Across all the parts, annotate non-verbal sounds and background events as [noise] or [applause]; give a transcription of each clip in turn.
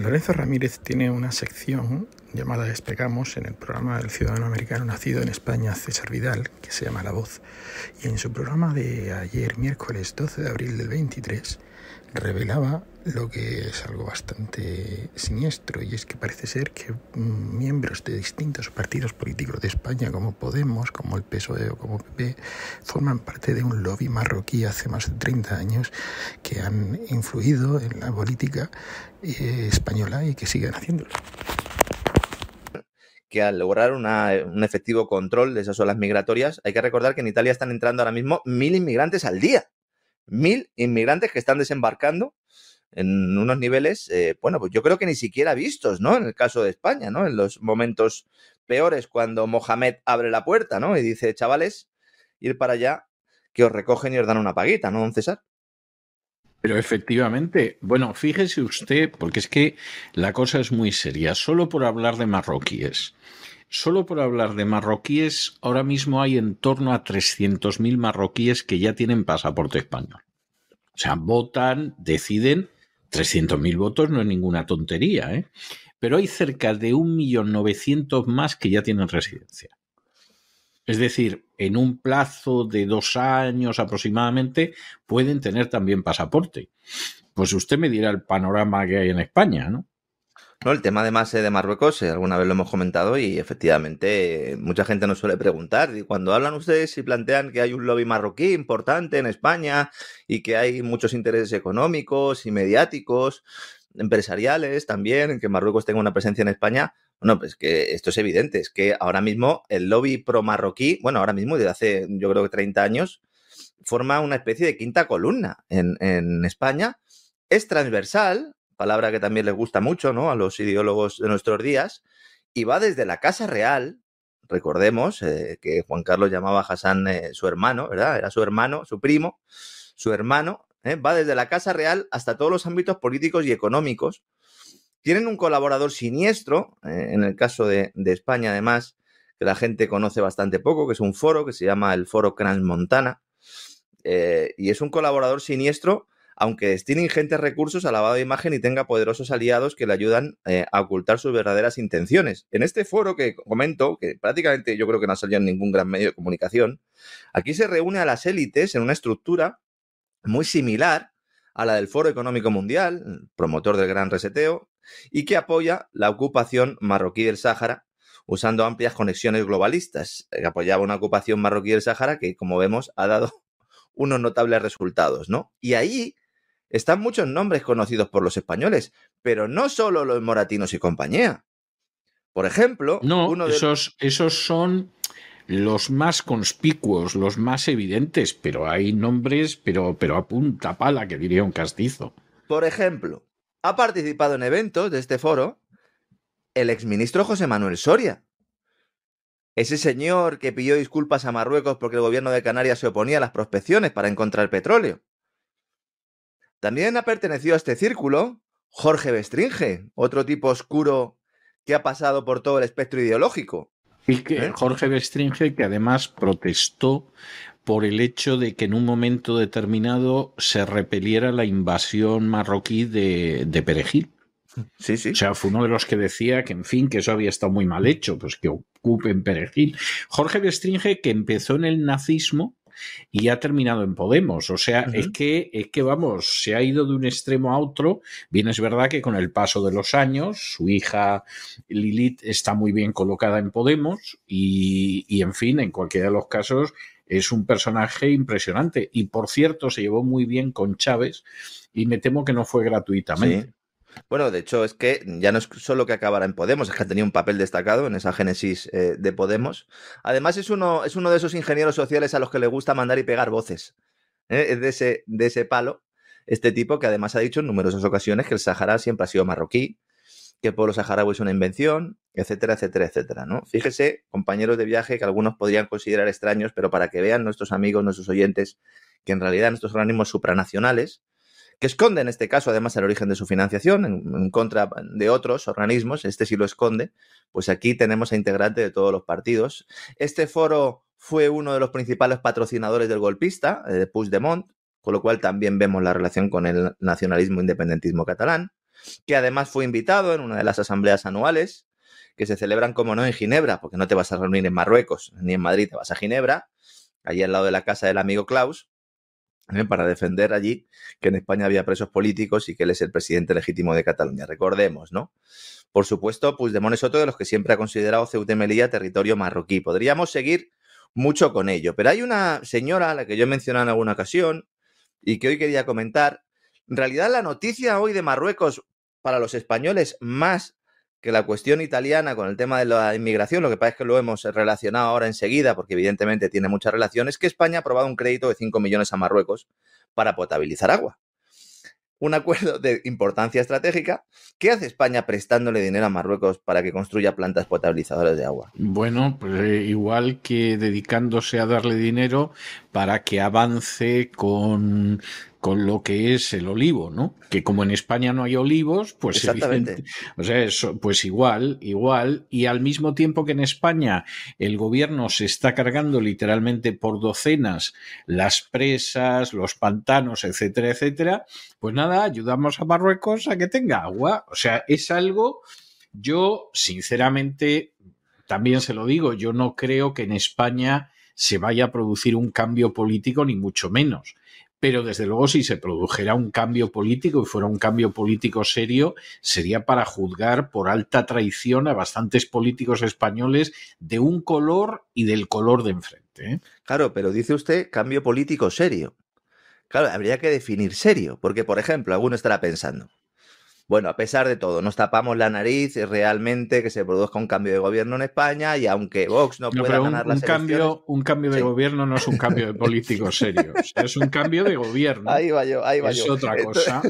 Lorenzo Ramírez tiene una sección llamada Despegamos en el programa del ciudadano americano nacido en España, César Vidal, que se llama La Voz. Y en su programa de ayer, miércoles 12 de abril del 23, revelaba lo que es algo bastante siniestro y es que parece ser que mm, miembros de distintos partidos políticos de España como Podemos, como el PSOE o como PP forman parte de un lobby marroquí hace más de 30 años que han influido en la política eh, española y que siguen haciéndolo que al lograr un efectivo control de esas olas migratorias, hay que recordar que en Italia están entrando ahora mismo mil inmigrantes al día mil inmigrantes que están desembarcando en unos niveles, eh, bueno, pues yo creo que ni siquiera vistos, ¿no? En el caso de España, ¿no? En los momentos peores, cuando Mohamed abre la puerta, ¿no? Y dice, chavales, ir para allá, que os recogen y os dan una paguita, ¿no, don César? Pero efectivamente, bueno, fíjese usted, porque es que la cosa es muy seria, solo por hablar de marroquíes. Solo por hablar de marroquíes, ahora mismo hay en torno a 300.000 marroquíes que ya tienen pasaporte español. O sea, votan, deciden, 300.000 votos no es ninguna tontería, ¿eh? pero hay cerca de 1.900.000 más que ya tienen residencia. Es decir, en un plazo de dos años aproximadamente pueden tener también pasaporte. Pues usted me dirá el panorama que hay en España, ¿no? No, el tema además de Marruecos, eh, alguna vez lo hemos comentado y efectivamente eh, mucha gente nos suele preguntar, y cuando hablan ustedes y plantean que hay un lobby marroquí importante en España y que hay muchos intereses económicos y mediáticos, empresariales también, que Marruecos tenga una presencia en España, bueno, pues que esto es evidente, es que ahora mismo el lobby pro-marroquí, bueno, ahora mismo desde hace yo creo que 30 años, forma una especie de quinta columna en España, es transversal, palabra que también les gusta mucho ¿no? a los ideólogos de nuestros días, y va desde la Casa Real, recordemos eh, que Juan Carlos llamaba a Hassan eh, su hermano, ¿verdad? Era su hermano, su primo, su hermano, ¿eh? va desde la Casa Real hasta todos los ámbitos políticos y económicos. Tienen un colaborador siniestro, en el caso de, España además, que la gente conoce bastante poco, que es un foro que se llama el Foro Transmontana, Montana, y es un colaborador siniestro aunque destine ingentes recursos a lavado de imagen y tenga poderosos aliados que le ayudan eh, a ocultar sus verdaderas intenciones. En este foro que comento, que prácticamente yo creo que no ha salido en ningún gran medio de comunicación, aquí se reúne a las élites en una estructura muy similar a la del Foro Económico Mundial, promotor del Gran Reseteo, y que apoya la ocupación marroquí del Sáhara usando amplias conexiones globalistas, que eh, apoyaba una ocupación marroquí del Sáhara que, como vemos, ha dado [laughs] unos notables resultados, ¿no? Y ahí están muchos nombres conocidos por los españoles, pero no solo los moratinos y compañía. Por ejemplo, no, uno de esos, esos son los más conspicuos, los más evidentes, pero hay nombres, pero, pero a punta pala, que diría un castizo. Por ejemplo, ha participado en eventos de este foro el exministro José Manuel Soria. Ese señor que pidió disculpas a Marruecos porque el gobierno de Canarias se oponía a las prospecciones para encontrar petróleo. También ha pertenecido a este círculo Jorge Bestringe, otro tipo oscuro que ha pasado por todo el espectro ideológico. Y que ¿eh? Jorge Bestringe, que además protestó por el hecho de que en un momento determinado se repeliera la invasión marroquí de, Perejil. [laughs] Sí, sí. O sea, fue uno de los que decía que, en fin, que eso había estado muy mal hecho, pues que ocupen Perejil. Jorge Bestringe, que empezó en el nazismo, y ha terminado en Podemos. O sea, es, que, es que, vamos, se ha ido de un extremo a otro. Bien, es verdad que con el paso de los años, su hija Lilith está muy bien colocada en Podemos y, en fin, en cualquiera de los casos, es un personaje impresionante. Y por cierto, se llevó muy bien con Chávez y me temo que no fue gratuitamente. Bueno, de hecho es que ya no es solo que acabará en Podemos, es que ha tenido un papel destacado en esa génesis eh, de Podemos. Además es uno, es uno de esos ingenieros sociales a los que le gusta mandar y pegar voces. ¿eh? Es de ese, palo, este tipo que además ha dicho en numerosas ocasiones que el Sahara siempre ha sido marroquí, que el pueblo saharaui es una invención, etcétera, etcétera, etcétera. ¿no? Fíjese, compañeros de viaje que algunos podrían considerar extraños, pero para que vean nuestros amigos, nuestros oyentes, que en realidad nuestros organismos supranacionales, que esconde en este caso además el origen de su financiación en, contra de otros organismos, este sí lo esconde, pues aquí tenemos a integrante de todos los partidos. Este foro fue uno de los principales patrocinadores del golpista, eh, de Puigdemont, con lo cual también vemos la relación con el nacionalismo independentismo catalán, que además fue invitado en una de las asambleas anuales que se celebran, como no, en Ginebra, porque no te vas a reunir en Marruecos ni en Madrid, te vas a Ginebra, allí al lado de la casa del amigo Klaus, para defender allí que en España había presos políticos y que él es el presidente legítimo de Cataluña. Recordemos, ¿no? Por supuesto, Puigdemont es otro de los que siempre ha considerado Ceuta y Melilla territorio marroquí. Podríamos seguir mucho con ello, pero hay una señora a la que yo he mencionado en alguna ocasión y que hoy quería comentar. En realidad, la noticia hoy de Marruecos para los españoles más que la cuestión italiana con el tema de la inmigración, lo que pasa es que lo hemos relacionado ahora enseguida, porque evidentemente tiene mucha relación, es que España ha aprobado un crédito de 5 millones a Marruecos para potabilizar agua. Un acuerdo de importancia estratégica. ¿Qué hace España prestándole dinero a Marruecos para que construya plantas potabilizadoras de agua? Bueno, pues eh, igual que dedicándose a darle dinero para que avance con con lo que es el olivo, ¿no? Que como en España no hay olivos, pues exactamente. o sea, eso, pues igual, igual, y al mismo tiempo que en España el gobierno se está cargando literalmente por docenas las presas, los pantanos, etcétera, etcétera, pues nada, ayudamos a Marruecos a que tenga agua, o sea, es algo yo sinceramente también se lo digo, yo no creo que en España se vaya a producir un cambio político ni mucho menos pero desde luego si se produjera un cambio político y fuera un cambio político serio, sería para juzgar por alta traición a bastantes políticos españoles de un color y del color de enfrente. ¿eh? Claro, pero dice usted cambio político serio. Claro, habría que definir serio, porque por ejemplo, alguno estará pensando, bueno, a pesar de todo, nos tapamos la nariz realmente que se produzca un cambio de gobierno en España y aunque Vox no, pueda ganar la las un Cambio, un cambio de gobierno no es un cambio de [laughs] político serio, es un cambio de gobierno. Ahí va yo, ahí va yo. Es otra cosa.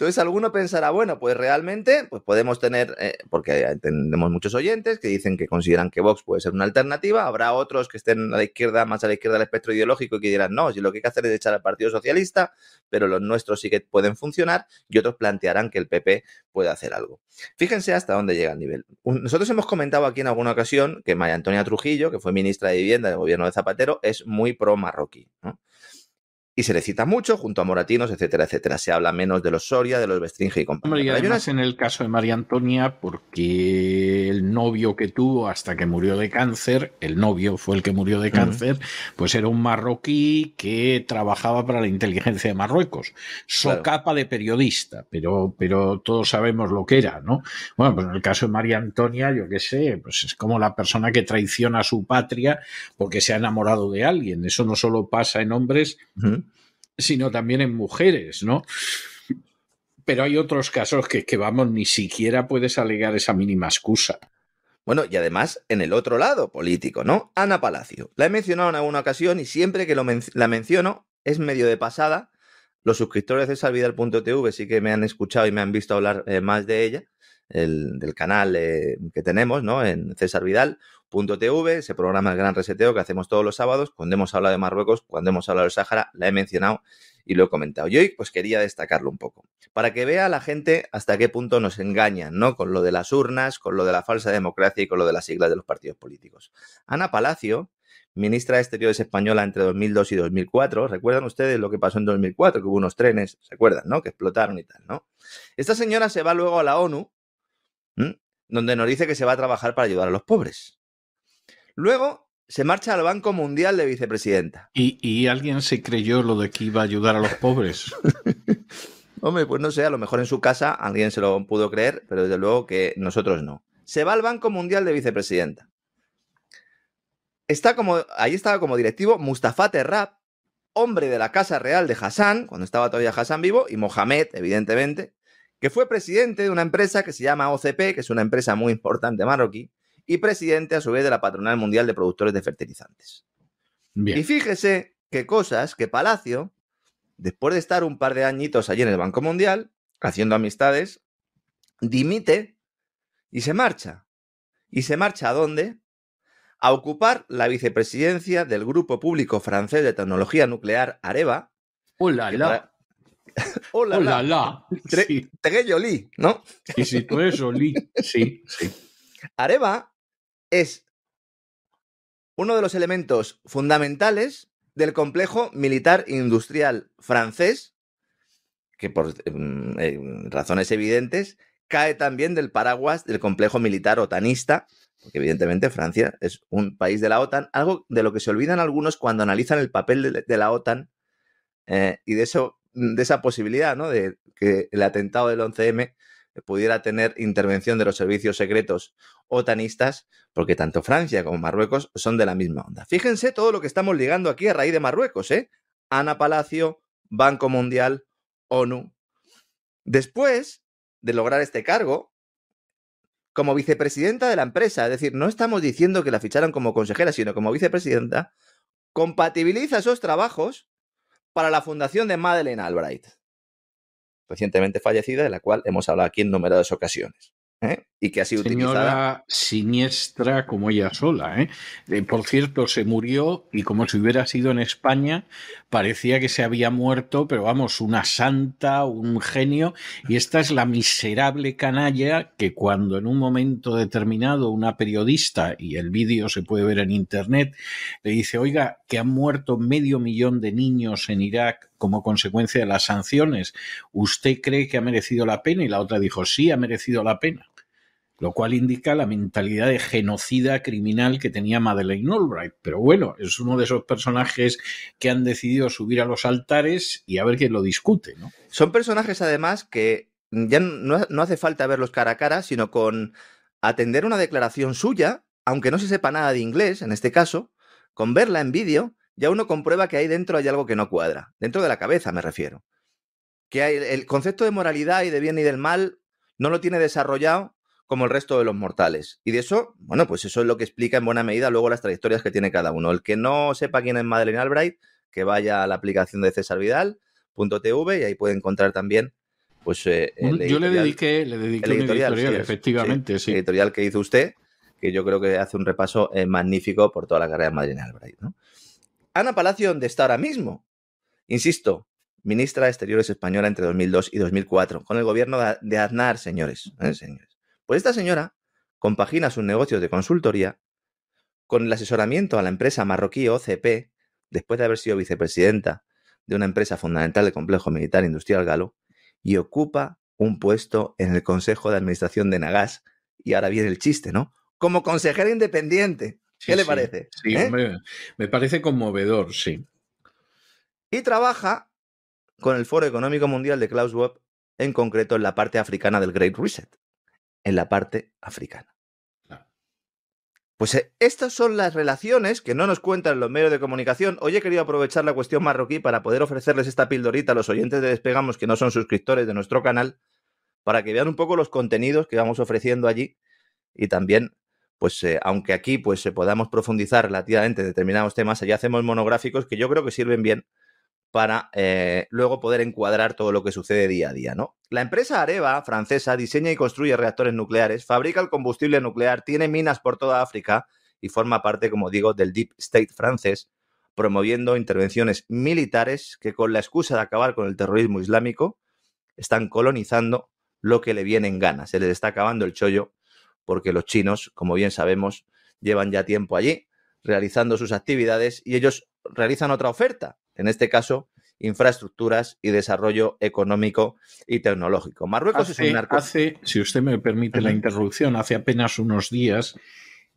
Entonces alguno pensará, bueno, pues realmente pues podemos tener, eh, porque tenemos muchos oyentes que dicen que consideran que Vox puede ser una alternativa, habrá otros que estén a la izquierda, más a la izquierda del espectro ideológico y que dirán, no, si lo que hay que hacer es echar al Partido Socialista, pero los nuestros sí que pueden funcionar y otros plantearán que el PP puede hacer algo. Fíjense hasta dónde llega el nivel. Nosotros hemos comentado aquí en alguna ocasión que María Antonia Trujillo, que fue ministra de Vivienda del gobierno de Zapatero, es muy pro marroquí. ¿no? se le cita mucho junto a Moratinos, etcétera, etcétera. Se habla menos de los Soria, de los Bestringe y compañía. Y además en el caso de María Antonia, porque el novio que tuvo hasta que murió de cáncer, el novio fue el que murió de cáncer, pues era un marroquí que trabajaba para la inteligencia de Marruecos. Socapa de periodista, pero, pero todos sabemos lo que era, ¿no? Bueno, pues en el caso de María Antonia, yo qué sé, pues es como la persona que traiciona a su patria porque se ha enamorado de alguien. Eso no solo pasa en hombres sino también en mujeres, ¿no? Pero hay otros casos que, que, vamos, ni siquiera puedes alegar esa mínima excusa. Bueno, y además en el otro lado político, ¿no? Ana Palacio. La he mencionado en alguna ocasión y siempre que la menciono es medio de pasada. Los suscriptores de salvidal.tv sí que me han escuchado y me han visto hablar eh, más de ella, del canal eh, que tenemos, ¿no? En César Vidal. .tv, ese programa el gran reseteo que hacemos todos los sábados. Cuando hemos hablado de Marruecos, cuando hemos hablado del Sáhara, la he mencionado y lo he comentado. Y hoy pues quería destacarlo un poco, para que vea la gente hasta qué punto nos engañan, ¿no? Con lo de las urnas, con lo de la falsa democracia y con lo de las siglas de los partidos políticos. Ana Palacio, ministra de Exteriores española entre 2002 y 2004. ¿Recuerdan ustedes lo que pasó en 2004? Que hubo unos trenes, ¿se acuerdan, no? Que explotaron y tal, ¿no? Esta señora se va luego a la ONU, donde nos dice que se va a trabajar para ayudar a los pobres. Luego se marcha al Banco Mundial de Vicepresidenta. ¿Y, alguien se creyó lo de que iba a ayudar a los pobres? [laughs] Hombre, pues no sé, a lo mejor en su casa alguien se lo pudo creer, pero desde luego que nosotros no. Se va al Banco Mundial de Vicepresidenta. Está como, ahí estaba como directivo Mustafa Terrab, hombre de la Casa Real de Hassan, cuando estaba todavía Hassan vivo, y Mohamed, evidentemente, que fue presidente de una empresa que se llama OCP, que es una empresa muy importante marroquí, y presidente a su vez de la Patronal Mundial de Productores de Fertilizantes. Y fíjese qué cosas que Palacio, después de estar un par de añitos allí en el Banco Mundial, haciendo amistades, dimite y se marcha. ¿Y se marcha a dónde? A ocupar la vicepresidencia del Grupo Público Francés de Tecnología Nuclear Areva. ¡Hola, oh, la! ¡Hola, [laughs] oh, oh, la! la. ¿no? Y si tú eres Oli, sí, sí. [laughs] Areva es uno de los elementos fundamentales del complejo militar industrial francés, que por mm, eh, mm, razones evidentes cae también del paraguas del complejo militar otanista, porque evidentemente Francia es un país de la OTAN, algo de lo que se olvidan algunos cuando analizan el papel de, la OTAN eh, y de, eso, mm, de esa posibilidad, ¿no? De que el atentado del 11M eh, pudiera tener intervención de los servicios secretos otanistas, porque tanto Francia como Marruecos son de la misma onda. Fíjense todo lo que estamos ligando aquí a raíz de Marruecos, ¿eh? Ana Palacio, Banco Mundial, ONU. Después de lograr este cargo, como vicepresidenta de la empresa, es decir, no estamos diciendo que la ficharon como consejera, sino como vicepresidenta, compatibiliza esos trabajos para la fundación de Madeleine Albright recientemente fallecida, de la cual hemos hablado aquí en numerosas ocasiones. ¿eh? y que ha sido Señora siniestra como ella sola. ¿eh? Eh, por cierto, se murió y como si hubiera sido en España, parecía que se había muerto, pero vamos, una santa, un genio. Y esta es la miserable canalla que cuando en un momento determinado una periodista, y el vídeo se puede ver en Internet, le dice, oiga, que han muerto medio millón de niños en Irak como consecuencia de las sanciones, ¿usted cree que ha merecido la pena? Y la otra dijo, sí, ha merecido la pena. Lo cual indica la mentalidad de genocida criminal que tenía Madeleine Albright. Pero bueno, es uno de esos personajes que han decidido subir a los altares y a ver quién lo discute. Son personajes, además, que ya no, no hace falta verlos cara a cara, sino con atender una declaración suya, aunque no se sepa nada de inglés, en este caso, con verla en vídeo ya uno comprueba que ahí dentro hay algo que no cuadra. Dentro de la cabeza me refiero. Que hay, el concepto de moralidad y de bien y del mal no lo tiene desarrollado como el resto de los mortales. Y de eso, bueno, pues eso es lo que explica en buena medida luego las trayectorias que tiene cada uno. El que no sepa quién es Madeleine Albright, que vaya a la aplicación de César Vidal, y ahí puede encontrar también pues eh, el yo le dediqué el editorial, efectivamente editorial que hizo usted que yo creo que hace un repaso eh, magnífico por toda la carrera de Madeleine Albright ¿no? Ana Palacio donde está ahora mismo. Insisto, ministra de Exteriores española entre 2002 y 2004, con el gobierno de Aznar, señores. ¿eh? señores? Pues esta señora compagina sus negocios de consultoría con el asesoramiento a la empresa marroquí OCP, después de haber sido vicepresidenta de una empresa fundamental del complejo militar industrial galo, y ocupa un puesto en el Consejo de Administración de Nagas. Y ahora viene el chiste, ¿no? Como consejera independiente. ¿Qué le parece? Sí, ¿Eh? me, parece conmovedor, sí. Y trabaja con el Foro Económico Mundial de Klaus Web, en concreto en la parte africana del Great Reset. En la parte africana. Pues eh, estas son las relaciones que no nos cuentan los medios de comunicación. Hoy he querido aprovechar la cuestión marroquí para poder ofrecerles esta pildorita a los oyentes de Despegamos que no son suscriptores de nuestro canal, para que vean un poco los contenidos que vamos ofreciendo allí y también pues eh, aunque aquí pues podamos profundizar relativamente en determinados temas, allí hacemos monográficos que yo creo que sirven bien para eh, luego poder encuadrar todo lo que sucede día a día, ¿no? La empresa Areva francesa diseña y construye reactores nucleares, fabrica el combustible nuclear, tiene minas por toda África y forma parte, como digo, del Deep State francés, promoviendo intervenciones militares que con la excusa de acabar con el terrorismo islámico están colonizando lo que le viene en gana, se les está acabando el chollo porque los chinos, como bien sabemos, llevan ya tiempo allí realizando sus actividades y ellos realizan otra oferta, en este caso, infraestructuras y desarrollo económico y tecnológico. Marruecos ah, es un narco. Ah, si usted me permite la interrupción, hace apenas unos días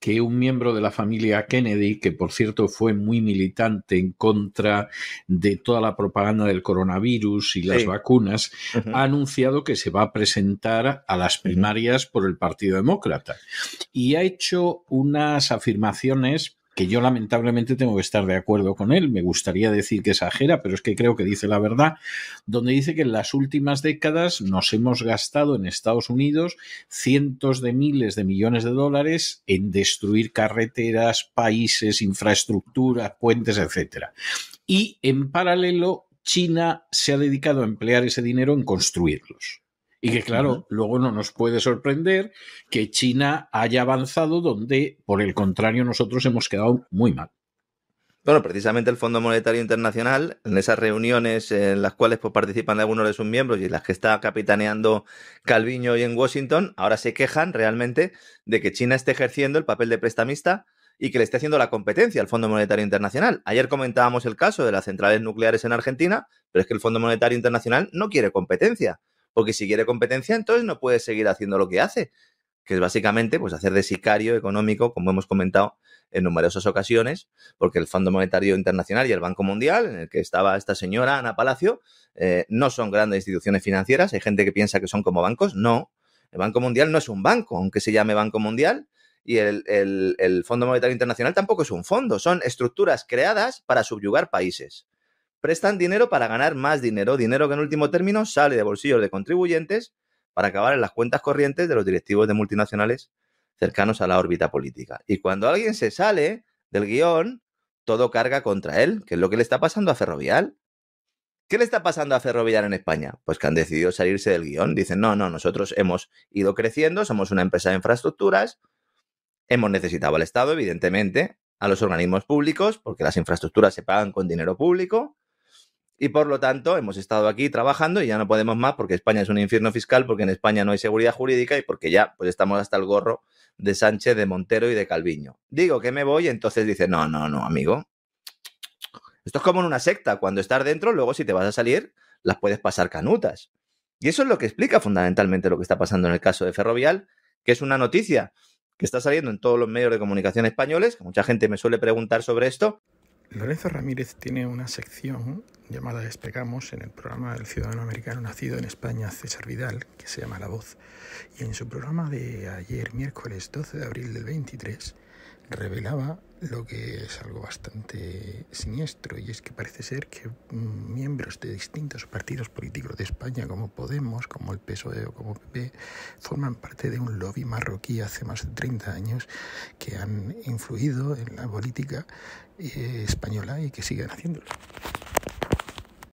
que un miembro de la familia Kennedy, que por cierto fue muy militante en contra de toda la propaganda del coronavirus y las vacunas, ha anunciado que se va a presentar a las primarias por el Partido Demócrata. Y ha hecho unas afirmaciones que yo lamentablemente tengo que estar de acuerdo con él, me gustaría decir que exagera, pero es que creo que dice la verdad, donde dice que en las últimas décadas nos hemos gastado en Estados Unidos cientos de miles de millones de dólares en destruir carreteras, países, infraestructuras, puentes, etc. Y en paralelo, China se ha dedicado a emplear ese dinero en construirlos. Y que claro, luego no nos puede sorprender que China haya avanzado donde, por el contrario, nosotros hemos quedado muy mal. Bueno, precisamente el Fondo Monetario Internacional, en esas reuniones en las cuales pues, participan algunos de sus miembros y las que está capitaneando Calviño y en Washington, ahora se quejan realmente de que China esté ejerciendo el papel de prestamista y que le esté haciendo la competencia al Fondo Monetario Internacional. Ayer comentábamos el caso de las centrales nucleares en Argentina, pero es que el Fondo Monetario Internacional no quiere competencia porque si quiere competencia, entonces no puede seguir haciendo lo que hace, que es básicamente pues, hacer de sicario económico, como hemos comentado en numerosas ocasiones, porque el Fondo Monetario Internacional y el Banco Mundial, en el que estaba esta señora Ana Palacio, eh, no son grandes instituciones financieras. Hay gente que piensa que son como bancos. No, el Banco Mundial no es un banco, aunque se llame Banco Mundial. Y el, el Fondo Monetario Internacional tampoco es un fondo, son estructuras creadas para subyugar países prestan dinero para ganar más dinero, dinero que en último término sale de bolsillos de contribuyentes para acabar en las cuentas corrientes de los directivos de multinacionales cercanos a la órbita política. Y cuando alguien se sale del guión, todo carga contra él, que es lo que le está pasando a Ferrovial. ¿Qué le está pasando a Ferrovial en España? Pues que han decidido salirse del guión. Dicen, no, no, nosotros hemos ido creciendo, somos una empresa de infraestructuras, hemos necesitado al Estado, evidentemente, a los organismos públicos, porque las infraestructuras se pagan con dinero público, y por lo tanto hemos estado aquí trabajando y ya no podemos más porque España es un infierno fiscal, porque en España no hay seguridad jurídica y porque ya pues estamos hasta el gorro de Sánchez, de Montero y de Calviño. Digo que me voy, entonces dice, no, no, no, amigo. Esto es como en una secta, cuando estás dentro, luego si te vas a salir, las puedes pasar canutas. Y eso es lo que explica fundamentalmente lo que está pasando en el caso de Ferrovial, que es una noticia que está saliendo en todos los medios de comunicación españoles, mucha gente me suele preguntar sobre esto, Lorenzo Ramírez tiene una sección llamada Despegamos en el programa del ciudadano americano nacido en España, César Vidal, que se llama La Voz. Y en su programa de ayer, miércoles 12 de abril del 23, revelaba lo que es algo bastante siniestro y es que parece ser que mm, miembros de distintos partidos políticos de España como Podemos, como el PSOE o como PP forman parte de un lobby marroquí hace más de 30 años que han influido en la política eh, española y que siguen haciéndolo.